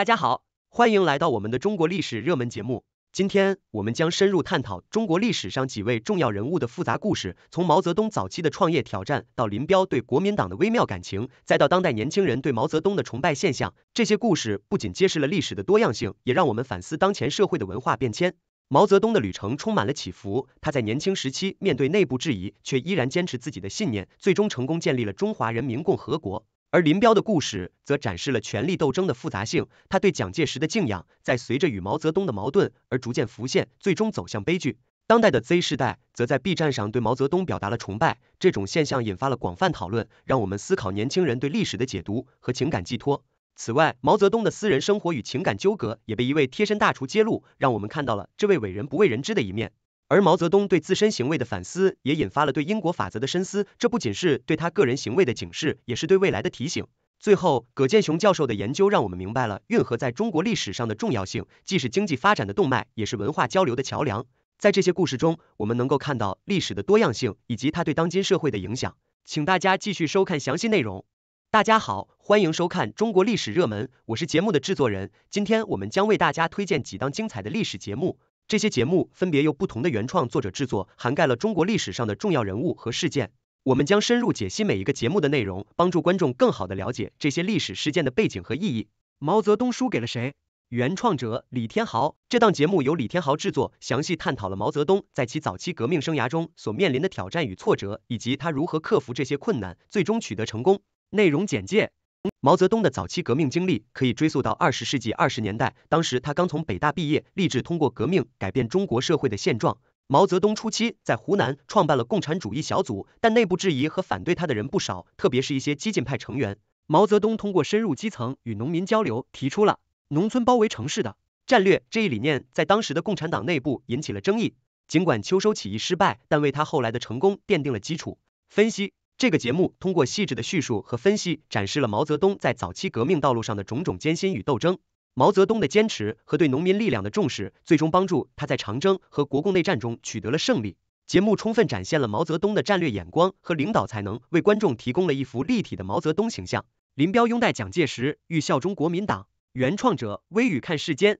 大家好，欢迎来到我们的中国历史热门节目。今天我们将深入探讨中国历史上几位重要人物的复杂故事，从毛泽东早期的创业挑战，到林彪对国民党的微妙感情，再到当代年轻人对毛泽东的崇拜现象。这些故事不仅揭示了历史的多样性，也让我们反思当前社会的文化变迁。毛泽东的旅程充满了起伏，他在年轻时期面对内部质疑，却依然坚持自己的信念，最终成功建立了中华人民共和国。而林彪的故事则展示了权力斗争的复杂性，他对蒋介石的敬仰在随着与毛泽东的矛盾而逐渐浮现，最终走向悲剧。当代的 Z 世代则在 B 站上对毛泽东表达了崇拜，这种现象引发了广泛讨论，让我们思考年轻人对历史的解读和情感寄托。此外，毛泽东的私人生活与情感纠葛也被一位贴身大厨揭露，让我们看到了这位伟人不为人知的一面。而毛泽东对自身行为的反思，也引发了对英国法则的深思。这不仅是对他个人行为的警示，也是对未来的提醒。最后，葛剑雄教授的研究让我们明白了运河在中国历史上的重要性，既是经济发展的动脉，也是文化交流的桥梁。在这些故事中，我们能够看到历史的多样性以及它对当今社会的影响。请大家继续收看详细内容。大家好，欢迎收看中国历史热门，我是节目的制作人。今天，我们将为大家推荐几档精彩的历史节目。这些节目分别由不同的原创作者制作，涵盖了中国历史上的重要人物和事件。我们将深入解析每一个节目的内容，帮助观众更好的了解这些历史事件的背景和意义。毛泽东输给了谁？原创者李天豪。这档节目由李天豪制作，详细探讨了毛泽东在其早期革命生涯中所面临的挑战与挫折，以及他如何克服这些困难，最终取得成功。内容简介。毛泽东的早期革命经历可以追溯到二十世纪二十年代，当时他刚从北大毕业，立志通过革命改变中国社会的现状。毛泽东初期在湖南创办了共产主义小组，但内部质疑和反对他的人不少，特别是一些激进派成员。毛泽东通过深入基层与农民交流，提出了农村包围城市的战略，这一理念在当时的共产党内部引起了争议。尽管秋收起义失败，但为他后来的成功奠定了基础。分析。这个节目通过细致的叙述和分析，展示了毛泽东在早期革命道路上的种种艰辛与斗争。毛泽东的坚持和对农民力量的重视，最终帮助他在长征和国共内战中取得了胜利。节目充分展现了毛泽东的战略眼光和领导才能，为观众提供了一幅立体的毛泽东形象。林彪拥戴蒋介石，欲效忠国民党。原创者：微雨看世间。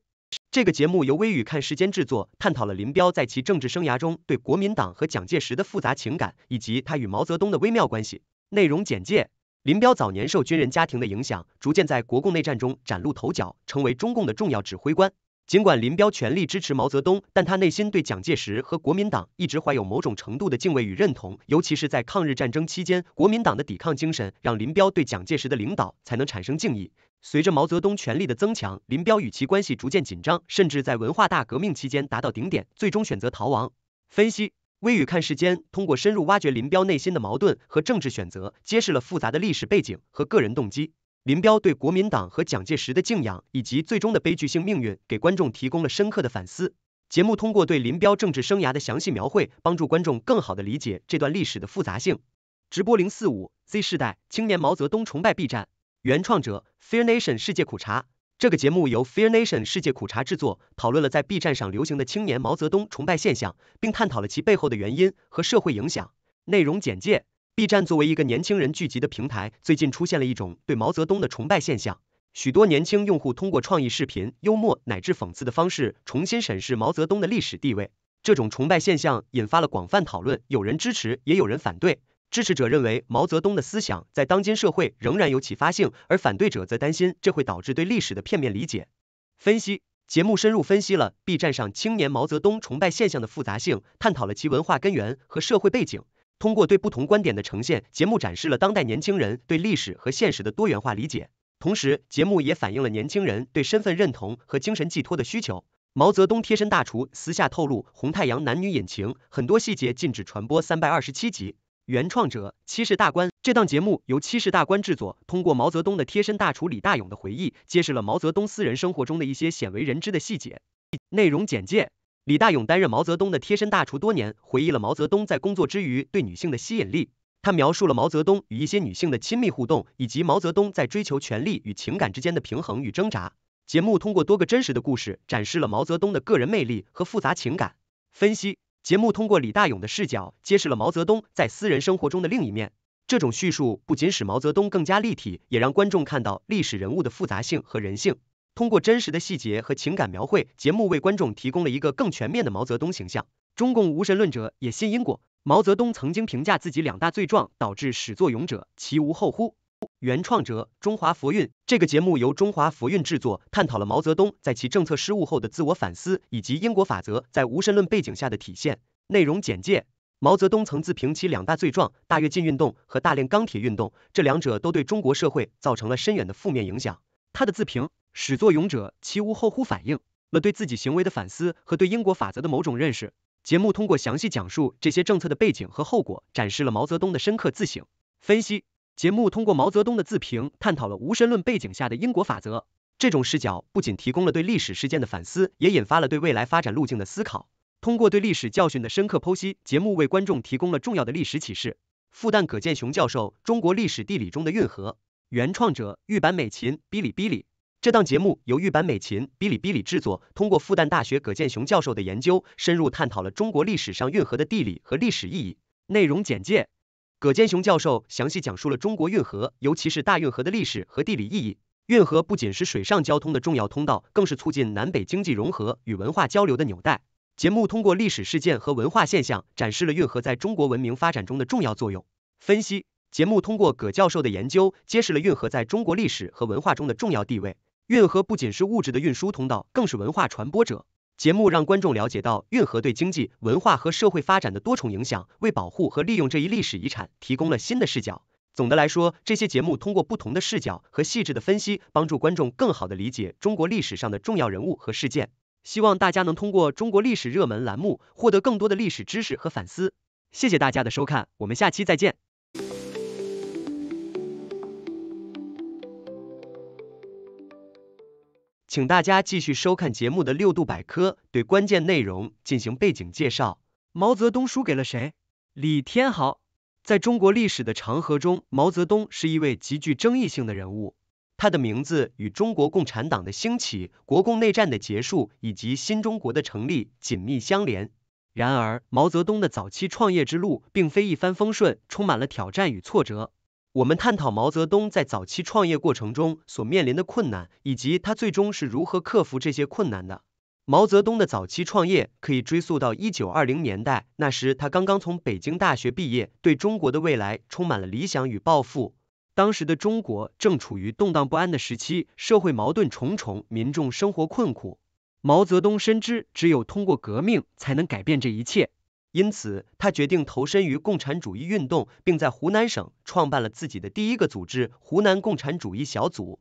这个节目由微雨看世间制作，探讨了林彪在其政治生涯中对国民党和蒋介石的复杂情感，以及他与毛泽东的微妙关系。内容简介：林彪早年受军人家庭的影响，逐渐在国共内战中崭露头角，成为中共的重要指挥官。尽管林彪全力支持毛泽东，但他内心对蒋介石和国民党一直怀有某种程度的敬畏与认同。尤其是在抗日战争期间，国民党的抵抗精神让林彪对蒋介石的领导才能产生敬意。随着毛泽东权力的增强，林彪与其关系逐渐紧张，甚至在文化大革命期间达到顶点，最终选择逃亡。分析微语看世间，通过深入挖掘林彪内心的矛盾和政治选择，揭示了复杂的历史背景和个人动机。林彪对国民党和蒋介石的敬仰，以及最终的悲剧性命运，给观众提供了深刻的反思。节目通过对林彪政治生涯的详细描绘，帮助观众更好的理解这段历史的复杂性。直播零四五 Z 世代青年毛泽东崇拜 B 站原创者 Fear Nation 世界苦茶。这个节目由 Fear Nation 世界苦茶制作，讨论了在 B 站上流行的青年毛泽东崇拜现象，并探讨了其背后的原因和社会影响。内容简介。B 站作为一个年轻人聚集的平台，最近出现了一种对毛泽东的崇拜现象。许多年轻用户通过创意视频、幽默乃至讽刺的方式，重新审视毛泽东的历史地位。这种崇拜现象引发了广泛讨论，有人支持，也有人反对。支持者认为毛泽东的思想在当今社会仍然有启发性，而反对者则担心这会导致对历史的片面理解。分析节目深入分析了 B 站上青年毛泽东崇拜现象的复杂性，探讨了其文化根源和社会背景。通过对不同观点的呈现，节目展示了当代年轻人对历史和现实的多元化理解。同时，节目也反映了年轻人对身份认同和精神寄托的需求。毛泽东贴身大厨私下透露红太阳男女隐情，很多细节禁止传播。三百二十七集，原创者：七世大官。这档节目由七世大官制作，通过毛泽东的贴身大厨李大勇的回忆，揭示了毛泽东私人生活中的一些鲜为人知的细节。内容简介。李大勇担任毛泽东的贴身大厨多年，回忆了毛泽东在工作之余对女性的吸引力。他描述了毛泽东与一些女性的亲密互动，以及毛泽东在追求权力与情感之间的平衡与挣扎。节目通过多个真实的故事，展示了毛泽东的个人魅力和复杂情感。分析节目通过李大勇的视角，揭示了毛泽东在私人生活中的另一面。这种叙述不仅使毛泽东更加立体，也让观众看到历史人物的复杂性和人性。通过真实的细节和情感描绘，节目为观众提供了一个更全面的毛泽东形象。中共无神论者也信因果。毛泽东曾经评价自己两大罪状导致始作俑者其无后乎？原创者中华佛韵。这个节目由中华佛韵制作，探讨了毛泽东在其政策失误后的自我反思，以及因果法则在无神论背景下的体现。内容简介：毛泽东曾自评其两大罪状，大跃进运动和大炼钢铁运动，这两者都对中国社会造成了深远的负面影响。他的自评。始作俑者，其无后乎？反映了对自己行为的反思和对英国法则的某种认识。节目通过详细讲述这些政策的背景和后果，展示了毛泽东的深刻自省。分析节目通过毛泽东的自评，探讨了无神论背景下的英国法则。这种视角不仅提供了对历史事件的反思，也引发了对未来发展路径的思考。通过对历史教训的深刻剖析，节目为观众提供了重要的历史启示。复旦葛剑雄教授《中国历史地理中的运河》，原创者玉版美琴，哔哩哔哩。这档节目由玉版美琴、哔哩哔哩制作，通过复旦大学葛剑雄教授的研究，深入探讨了中国历史上运河的地理和历史意义。内容简介：葛剑雄教授详细讲述了中国运河，尤其是大运河的历史和地理意义。运河不仅是水上交通的重要通道，更是促进南北经济融合与文化交流的纽带。节目通过历史事件和文化现象，展示了运河在中国文明发展中的重要作用。分析：节目通过葛教授的研究，揭示了运河在中国历史和文化中的重要地位。运河不仅是物质的运输通道，更是文化传播者。节目让观众了解到运河对经济、文化和社会发展的多重影响，为保护和利用这一历史遗产提供了新的视角。总的来说，这些节目通过不同的视角和细致的分析，帮助观众更好的理解中国历史上的重要人物和事件。希望大家能通过中国历史热门栏目获得更多的历史知识和反思。谢谢大家的收看，我们下期再见。请大家继续收看节目的六度百科，对关键内容进行背景介绍。毛泽东输给了谁？李天豪。在中国历史的长河中，毛泽东是一位极具争议性的人物。他的名字与中国共产党的兴起、国共内战的结束以及新中国的成立紧密相连。然而，毛泽东的早期创业之路并非一帆风顺，充满了挑战与挫折。我们探讨毛泽东在早期创业过程中所面临的困难，以及他最终是如何克服这些困难的。毛泽东的早期创业可以追溯到一九二零年代，那时他刚刚从北京大学毕业，对中国的未来充满了理想与抱负。当时的中国正处于动荡不安的时期，社会矛盾重重，民众生活困苦。毛泽东深知，只有通过革命才能改变这一切。因此，他决定投身于共产主义运动，并在湖南省创办了自己的第一个组织——湖南共产主义小组。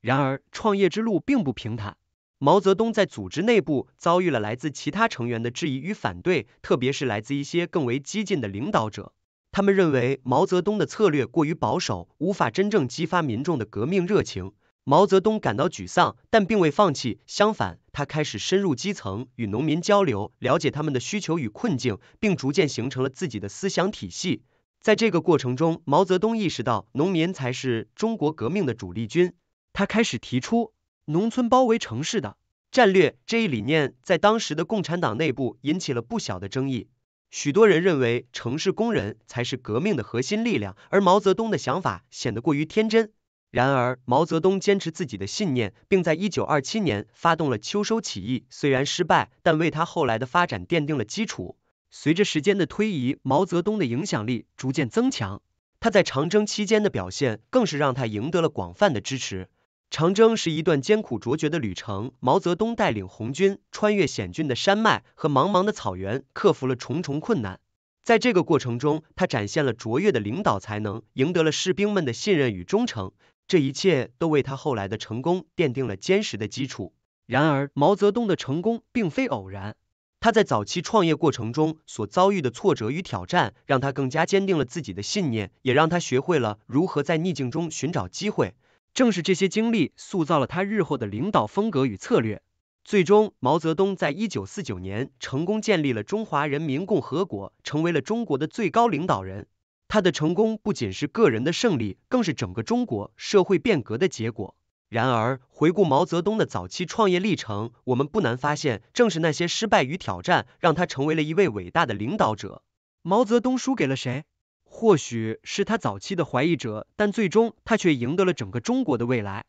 然而，创业之路并不平坦。毛泽东在组织内部遭遇了来自其他成员的质疑与反对，特别是来自一些更为激进的领导者。他们认为毛泽东的策略过于保守，无法真正激发民众的革命热情。毛泽东感到沮丧，但并未放弃。相反，他开始深入基层，与农民交流，了解他们的需求与困境，并逐渐形成了自己的思想体系。在这个过程中，毛泽东意识到农民才是中国革命的主力军。他开始提出“农村包围城市”的战略这一理念，在当时的共产党内部引起了不小的争议。许多人认为城市工人才是革命的核心力量，而毛泽东的想法显得过于天真。然而，毛泽东坚持自己的信念，并在一九二七年发动了秋收起义。虽然失败，但为他后来的发展奠定了基础。随着时间的推移，毛泽东的影响力逐渐增强。他在长征期间的表现更是让他赢得了广泛的支持。长征是一段艰苦卓绝的旅程，毛泽东带领红军穿越险峻的山脉和茫茫的草原，克服了重重困难。在这个过程中，他展现了卓越的领导才能，赢得了士兵们的信任与忠诚。这一切都为他后来的成功奠定了坚实的基础。然而，毛泽东的成功并非偶然。他在早期创业过程中所遭遇的挫折与挑战，让他更加坚定了自己的信念，也让他学会了如何在逆境中寻找机会。正是这些经历塑造了他日后的领导风格与策略。最终，毛泽东在1949年成功建立了中华人民共和国，成为了中国的最高领导人。他的成功不仅是个人的胜利，更是整个中国社会变革的结果。然而，回顾毛泽东的早期创业历程，我们不难发现，正是那些失败与挑战，让他成为了一位伟大的领导者。毛泽东输给了谁？或许是他早期的怀疑者，但最终他却赢得了整个中国的未来。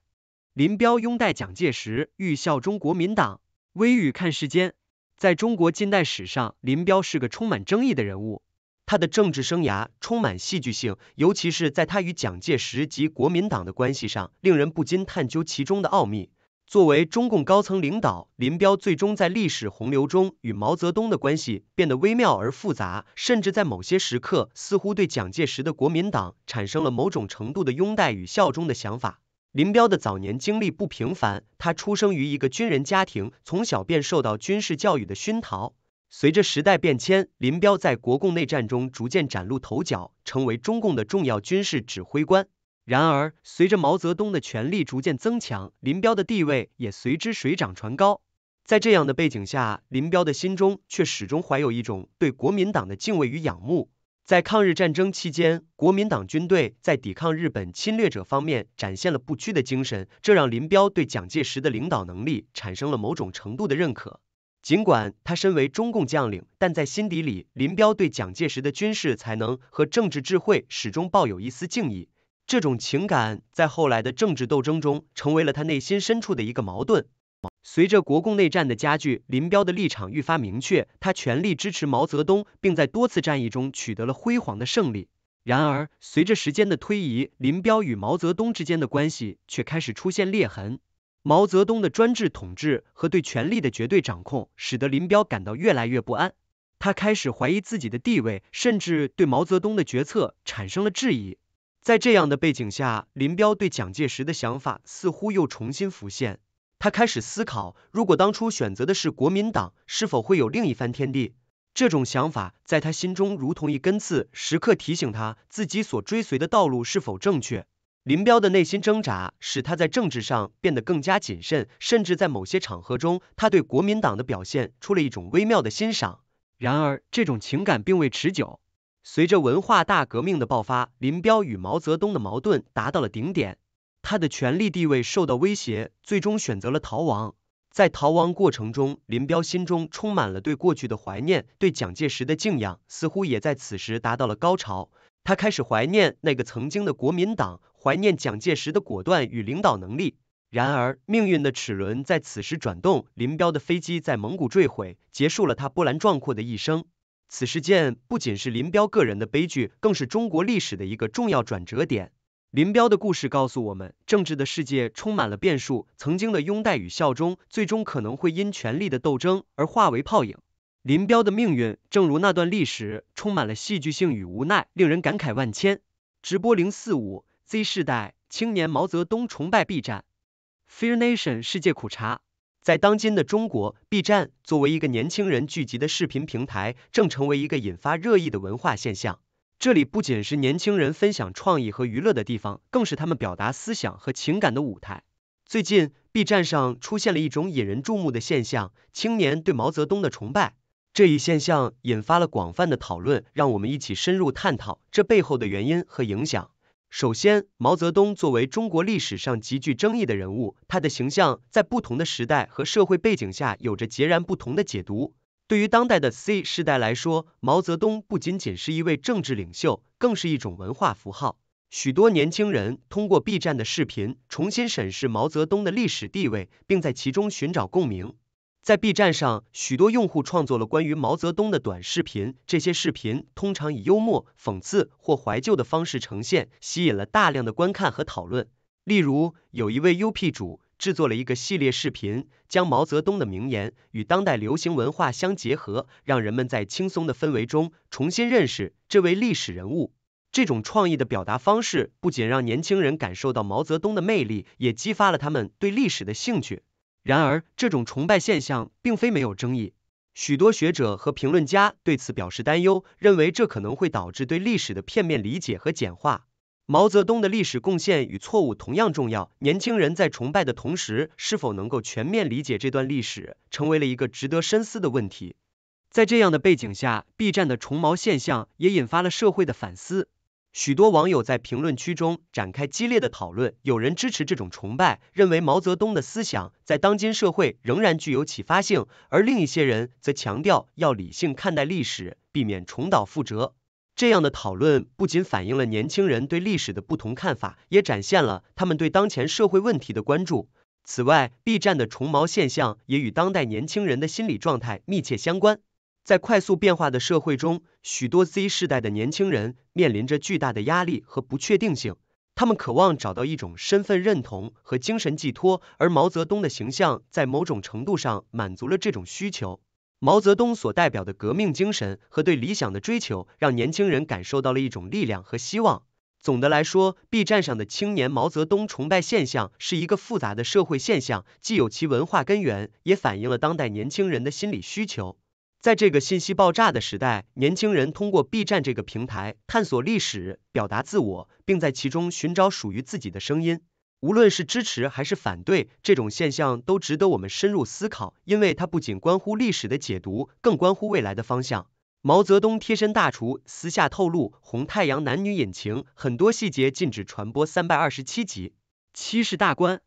林彪拥戴蒋介石，欲效忠国民党。微雨看世间，在中国近代史上，林彪是个充满争议的人物。他的政治生涯充满戏剧性，尤其是在他与蒋介石及国民党的关系上，令人不禁探究其中的奥秘。作为中共高层领导，林彪最终在历史洪流中与毛泽东的关系变得微妙而复杂，甚至在某些时刻，似乎对蒋介石的国民党产生了某种程度的拥戴与效忠的想法。林彪的早年经历不平凡，他出生于一个军人家庭，从小便受到军事教育的熏陶。随着时代变迁，林彪在国共内战中逐渐崭露头角，成为中共的重要军事指挥官。然而，随着毛泽东的权力逐渐增强，林彪的地位也随之水涨船高。在这样的背景下，林彪的心中却始终怀有一种对国民党的敬畏与仰慕。在抗日战争期间，国民党军队在抵抗日本侵略者方面展现了不屈的精神，这让林彪对蒋介石的领导能力产生了某种程度的认可。尽管他身为中共将领，但在心底里，林彪对蒋介石的军事才能和政治智慧始终抱有一丝敬意。这种情感在后来的政治斗争中，成为了他内心深处的一个矛盾。随着国共内战的加剧，林彪的立场愈发明确，他全力支持毛泽东，并在多次战役中取得了辉煌的胜利。然而，随着时间的推移，林彪与毛泽东之间的关系却开始出现裂痕。毛泽东的专制统治和对权力的绝对掌控，使得林彪感到越来越不安。他开始怀疑自己的地位，甚至对毛泽东的决策产生了质疑。在这样的背景下，林彪对蒋介石的想法似乎又重新浮现。他开始思考，如果当初选择的是国民党，是否会有另一番天地？这种想法在他心中如同一根刺，时刻提醒他自己所追随的道路是否正确。林彪的内心挣扎使他在政治上变得更加谨慎，甚至在某些场合中，他对国民党的表现出了一种微妙的欣赏。然而，这种情感并未持久。随着文化大革命的爆发，林彪与毛泽东的矛盾达到了顶点，他的权力地位受到威胁，最终选择了逃亡。在逃亡过程中，林彪心中充满了对过去的怀念，对蒋介石的敬仰似乎也在此时达到了高潮。他开始怀念那个曾经的国民党。怀念蒋介石的果断与领导能力，然而命运的齿轮在此时转动，林彪的飞机在蒙古坠毁，结束了他波澜壮阔的一生。此事件不仅是林彪个人的悲剧，更是中国历史的一个重要转折点。林彪的故事告诉我们，政治的世界充满了变数，曾经的拥戴与效忠，最终可能会因权力的斗争而化为泡影。林彪的命运，正如那段历史，充满了戏剧性与无奈，令人感慨万千。直播零四五。Z 世代青年毛泽东崇拜 B 站，Fear Nation 世界苦茶。在当今的中国，B 站作为一个年轻人聚集的视频平台，正成为一个引发热议的文化现象。这里不仅是年轻人分享创意和娱乐的地方，更是他们表达思想和情感的舞台。最近，B 站上出现了一种引人注目的现象——青年对毛泽东的崇拜。这一现象引发了广泛的讨论，让我们一起深入探讨这背后的原因和影响。首先，毛泽东作为中国历史上极具争议的人物，他的形象在不同的时代和社会背景下有着截然不同的解读。对于当代的 C 世代来说，毛泽东不仅仅是一位政治领袖，更是一种文化符号。许多年轻人通过 B 站的视频重新审视毛泽东的历史地位，并在其中寻找共鸣。在 B 站上，许多用户创作了关于毛泽东的短视频。这些视频通常以幽默、讽刺或怀旧的方式呈现，吸引了大量的观看和讨论。例如，有一位 UP 主制作了一个系列视频，将毛泽东的名言与当代流行文化相结合，让人们在轻松的氛围中重新认识这位历史人物。这种创意的表达方式不仅让年轻人感受到毛泽东的魅力，也激发了他们对历史的兴趣。然而，这种崇拜现象并非没有争议。许多学者和评论家对此表示担忧，认为这可能会导致对历史的片面理解和简化。毛泽东的历史贡献与错误同样重要，年轻人在崇拜的同时，是否能够全面理解这段历史，成为了一个值得深思的问题。在这样的背景下，B 站的“崇毛”现象也引发了社会的反思。许多网友在评论区中展开激烈的讨论，有人支持这种崇拜，认为毛泽东的思想在当今社会仍然具有启发性；而另一些人则强调要理性看待历史，避免重蹈覆辙。这样的讨论不仅反映了年轻人对历史的不同看法，也展现了他们对当前社会问题的关注。此外，B 站的“重毛”现象也与当代年轻人的心理状态密切相关。在快速变化的社会中，许多 Z 世代的年轻人面临着巨大的压力和不确定性。他们渴望找到一种身份认同和精神寄托，而毛泽东的形象在某种程度上满足了这种需求。毛泽东所代表的革命精神和对理想的追求，让年轻人感受到了一种力量和希望。总的来说，B 站上的青年毛泽东崇拜现象是一个复杂的社会现象，既有其文化根源，也反映了当代年轻人的心理需求。在这个信息爆炸的时代，年轻人通过 B 站这个平台探索历史、表达自我，并在其中寻找属于自己的声音。无论是支持还是反对，这种现象都值得我们深入思考，因为它不仅关乎历史的解读，更关乎未来的方向。毛泽东贴身大厨私下透露《红太阳男女隐情》，很多细节禁止传播。三百二十七集，七是大关。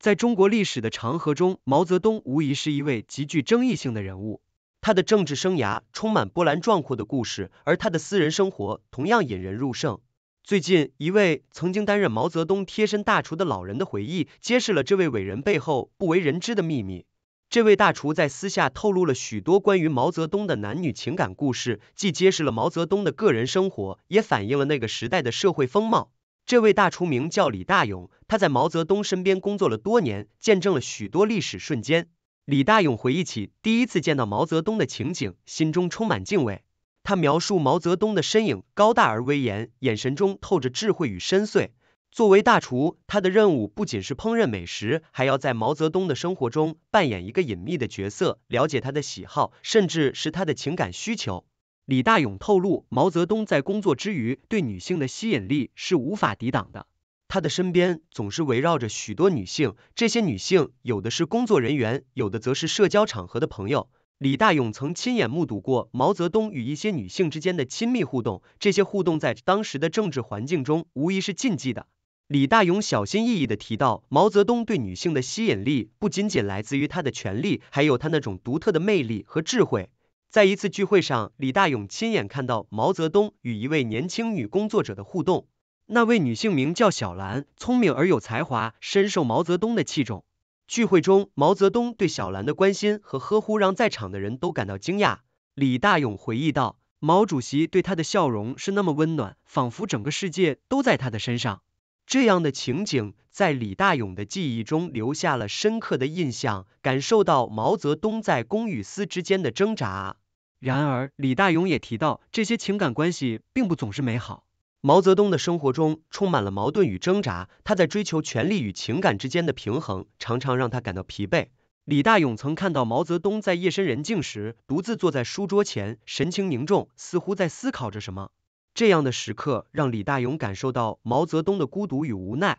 在中国历史的长河中，毛泽东无疑是一位极具争议性的人物。他的政治生涯充满波澜壮阔的故事，而他的私人生活同样引人入胜。最近，一位曾经担任毛泽东贴身大厨的老人的回忆，揭示了这位伟人背后不为人知的秘密。这位大厨在私下透露了许多关于毛泽东的男女情感故事，既揭示了毛泽东的个人生活，也反映了那个时代的社会风貌。这位大厨名叫李大勇，他在毛泽东身边工作了多年，见证了许多历史瞬间。李大勇回忆起第一次见到毛泽东的情景，心中充满敬畏。他描述毛泽东的身影高大而威严，眼神中透着智慧与深邃。作为大厨，他的任务不仅是烹饪美食，还要在毛泽东的生活中扮演一个隐秘的角色，了解他的喜好，甚至是他的情感需求。李大勇透露，毛泽东在工作之余对女性的吸引力是无法抵挡的。他的身边总是围绕着许多女性，这些女性有的是工作人员，有的则是社交场合的朋友。李大勇曾亲眼目睹过毛泽东与一些女性之间的亲密互动，这些互动在当时的政治环境中无疑是禁忌的。李大勇小心翼翼地提到，毛泽东对女性的吸引力不仅仅来自于他的权力，还有他那种独特的魅力和智慧。在一次聚会上，李大勇亲眼看到毛泽东与一位年轻女工作者的互动。那位女性名叫小兰，聪明而有才华，深受毛泽东的器重。聚会中，毛泽东对小兰的关心和呵护让在场的人都感到惊讶。李大勇回忆道：“毛主席对她的笑容是那么温暖，仿佛整个世界都在她的身上。”这样的情景在李大勇的记忆中留下了深刻的印象，感受到毛泽东在公与私之间的挣扎。然而，李大勇也提到，这些情感关系并不总是美好。毛泽东的生活中充满了矛盾与挣扎，他在追求权力与情感之间的平衡，常常让他感到疲惫。李大勇曾看到毛泽东在夜深人静时独自坐在书桌前，神情凝重，似乎在思考着什么。这样的时刻让李大勇感受到毛泽东的孤独与无奈。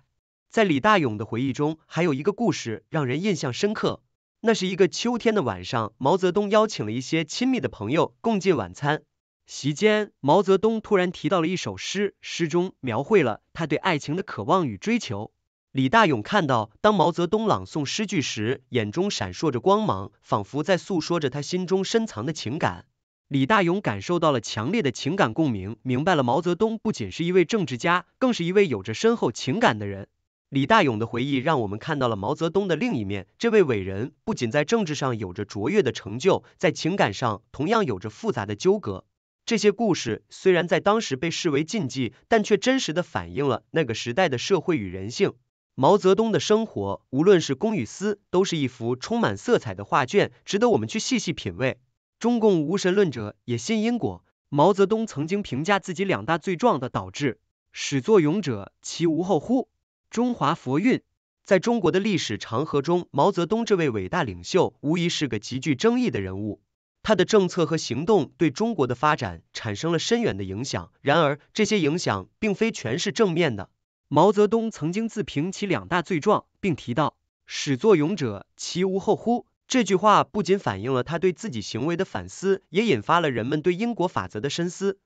在李大勇的回忆中，还有一个故事让人印象深刻。那是一个秋天的晚上，毛泽东邀请了一些亲密的朋友共进晚餐。席间，毛泽东突然提到了一首诗，诗中描绘了他对爱情的渴望与追求。李大勇看到，当毛泽东朗诵诗句时，眼中闪烁着光芒，仿佛在诉说着他心中深藏的情感。李大勇感受到了强烈的情感共鸣，明白了毛泽东不仅是一位政治家，更是一位有着深厚情感的人。李大勇的回忆让我们看到了毛泽东的另一面，这位伟人不仅在政治上有着卓越的成就，在情感上同样有着复杂的纠葛。这些故事虽然在当时被视为禁忌，但却真实的反映了那个时代的社会与人性。毛泽东的生活，无论是公与私，都是一幅充满色彩的画卷，值得我们去细细品味。中共无神论者也信因果，毛泽东曾经评价自己两大罪状的导致，始作俑者其无后乎？中华佛韵，在中国的历史长河中，毛泽东这位伟大领袖无疑是个极具争议的人物。他的政策和行动对中国的发展产生了深远的影响。然而，这些影响并非全是正面的。毛泽东曾经自评其两大罪状，并提到“始作俑者，其无后乎”这句话，不仅反映了他对自己行为的反思，也引发了人们对因果法则的深思。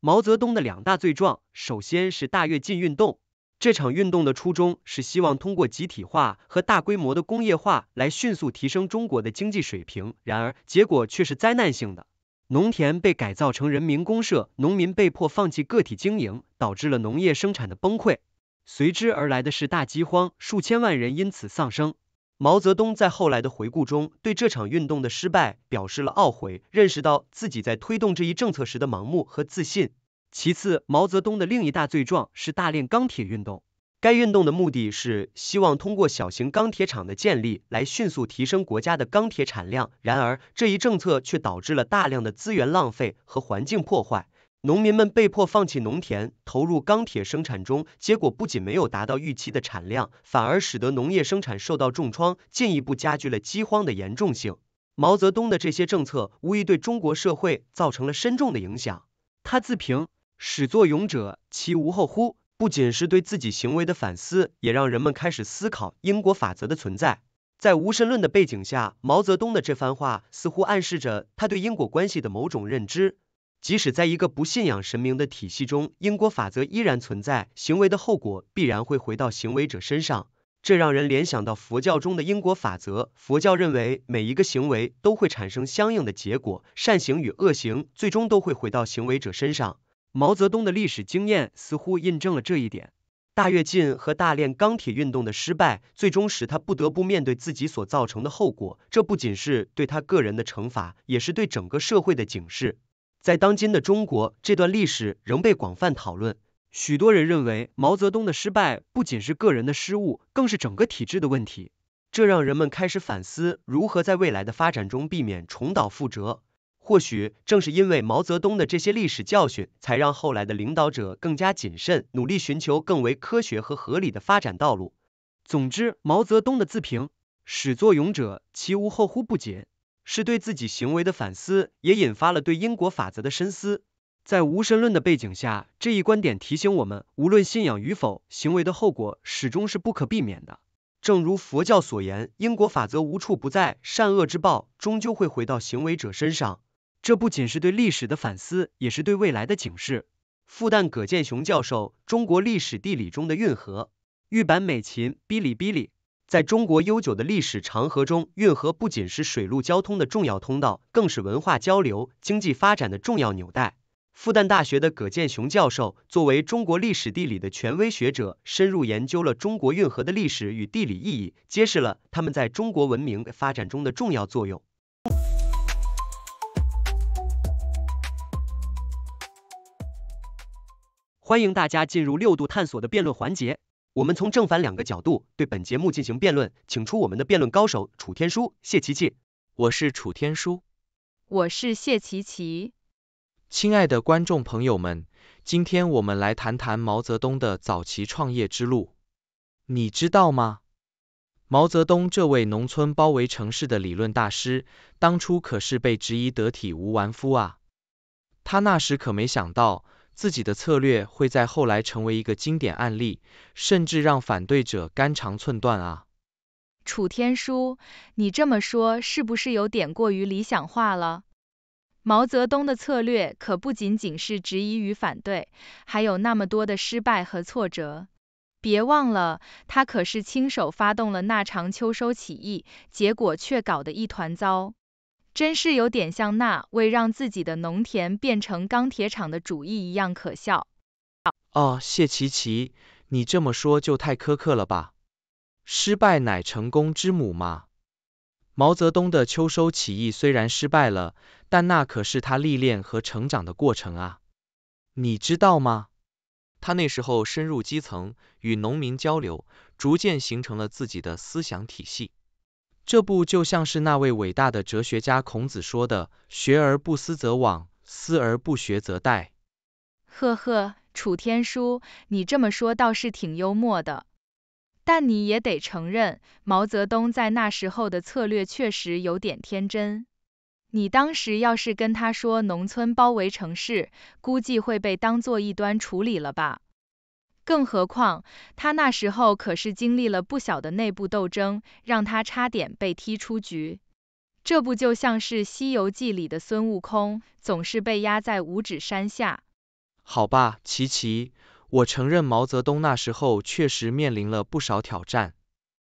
毛泽东的两大罪状，首先是大跃进运动。这场运动的初衷是希望通过集体化和大规模的工业化来迅速提升中国的经济水平，然而结果却是灾难性的。农田被改造成人民公社，农民被迫放弃个体经营，导致了农业生产的崩溃。随之而来的是大饥荒，数千万人因此丧生。毛泽东在后来的回顾中对这场运动的失败表示了懊悔，认识到自己在推动这一政策时的盲目和自信。其次，毛泽东的另一大罪状是大炼钢铁运动。该运动的目的是希望通过小型钢铁厂的建立来迅速提升国家的钢铁产量。然而，这一政策却导致了大量的资源浪费和环境破坏。农民们被迫放弃农田，投入钢铁生产中，结果不仅没有达到预期的产量，反而使得农业生产受到重创，进一步加剧了饥荒的严重性。毛泽东的这些政策无疑对中国社会造成了深重的影响。他自评。始作俑者其无后乎？不仅是对自己行为的反思，也让人们开始思考因果法则的存在。在无神论的背景下，毛泽东的这番话似乎暗示着他对因果关系的某种认知。即使在一个不信仰神明的体系中，因果法则依然存在，行为的后果必然会回到行为者身上。这让人联想到佛教中的因果法则。佛教认为，每一个行为都会产生相应的结果，善行与恶行最终都会回到行为者身上。毛泽东的历史经验似乎印证了这一点。大跃进和大炼钢铁运动的失败，最终使他不得不面对自己所造成的后果。这不仅是对他个人的惩罚，也是对整个社会的警示。在当今的中国，这段历史仍被广泛讨论。许多人认为，毛泽东的失败不仅是个人的失误，更是整个体制的问题。这让人们开始反思，如何在未来的发展中避免重蹈覆辙。或许正是因为毛泽东的这些历史教训，才让后来的领导者更加谨慎，努力寻求更为科学和合理的发展道路。总之，毛泽东的自评“始作俑者，其无后乎？不解”，是对自己行为的反思，也引发了对因果法则的深思。在无神论的背景下，这一观点提醒我们，无论信仰与否，行为的后果始终是不可避免的。正如佛教所言，因果法则无处不在，善恶之报终究会回到行为者身上。这不仅是对历史的反思，也是对未来的警示。复旦葛剑雄教授《中国历史地理中的运河》。玉版美琴哔哩哔哩。在中国悠久的历史长河中，运河不仅是水陆交通的重要通道，更是文化交流、经济发展的重要纽带。复旦大学的葛剑雄教授作为中国历史地理的权威学者，深入研究了中国运河的历史与地理意义，揭示了它们在中国文明发展中的重要作用。欢迎大家进入六度探索的辩论环节，我们从正反两个角度对本节目进行辩论，请出我们的辩论高手楚天舒、谢琪琪。我是楚天舒，我是谢琪琪。亲爱的观众朋友们，今天我们来谈谈毛泽东的早期创业之路，你知道吗？毛泽东这位农村包围城市的理论大师，当初可是被质疑得体无完肤啊，他那时可没想到。自己的策略会在后来成为一个经典案例，甚至让反对者肝肠寸断啊！楚天舒，你这么说是不是有点过于理想化了？毛泽东的策略可不仅仅是质疑与反对，还有那么多的失败和挫折。别忘了，他可是亲手发动了那场秋收起义，结果却搞得一团糟。真是有点像那为让自己的农田变成钢铁厂的主意一样可笑。哦，谢奇奇，你这么说就太苛刻了吧？失败乃成功之母嘛。毛泽东的秋收起义虽然失败了，但那可是他历练和成长的过程啊。你知道吗？他那时候深入基层，与农民交流，逐渐形成了自己的思想体系。这不就像是那位伟大的哲学家孔子说的“学而不思则罔，思而不学则殆”？呵呵，楚天舒，你这么说倒是挺幽默的。但你也得承认，毛泽东在那时候的策略确实有点天真。你当时要是跟他说“农村包围城市”，估计会被当做异端处理了吧？更何况，他那时候可是经历了不小的内部斗争，让他差点被踢出局。这不就像是《西游记》里的孙悟空，总是被压在五指山下？好吧，琪琪，我承认毛泽东那时候确实面临了不少挑战，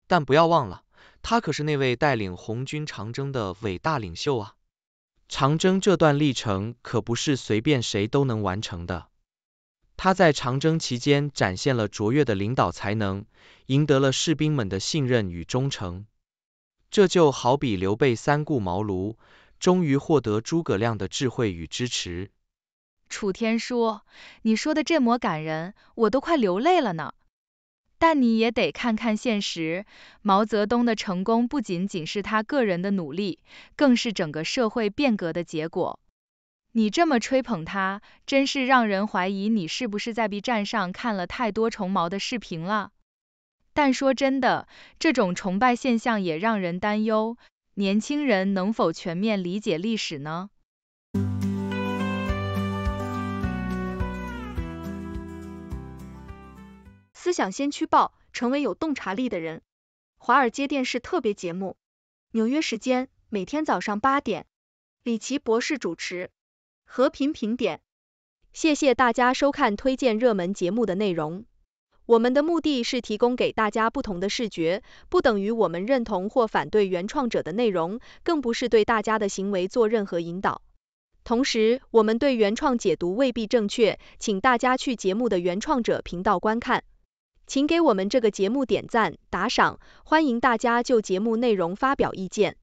但不要忘了，他可是那位带领红军长征的伟大领袖啊！长征这段历程可不是随便谁都能完成的。他在长征期间展现了卓越的领导才能，赢得了士兵们的信任与忠诚。这就好比刘备三顾茅庐，终于获得诸葛亮的智慧与支持。楚天舒，你说的这么感人，我都快流泪了呢。但你也得看看现实，毛泽东的成功不仅仅是他个人的努力，更是整个社会变革的结果。你这么吹捧他，真是让人怀疑你是不是在 B 站上看了太多重毛的视频了。但说真的，这种崇拜现象也让人担忧，年轻人能否全面理解历史呢？思想先驱报，成为有洞察力的人。华尔街电视特别节目，纽约时间每天早上八点，李奇博士主持。和平评点，谢谢大家收看推荐热门节目的内容。我们的目的是提供给大家不同的视觉，不等于我们认同或反对原创者的内容，更不是对大家的行为做任何引导。同时，我们对原创解读未必正确，请大家去节目的原创者频道观看。请给我们这个节目点赞、打赏，欢迎大家就节目内容发表意见。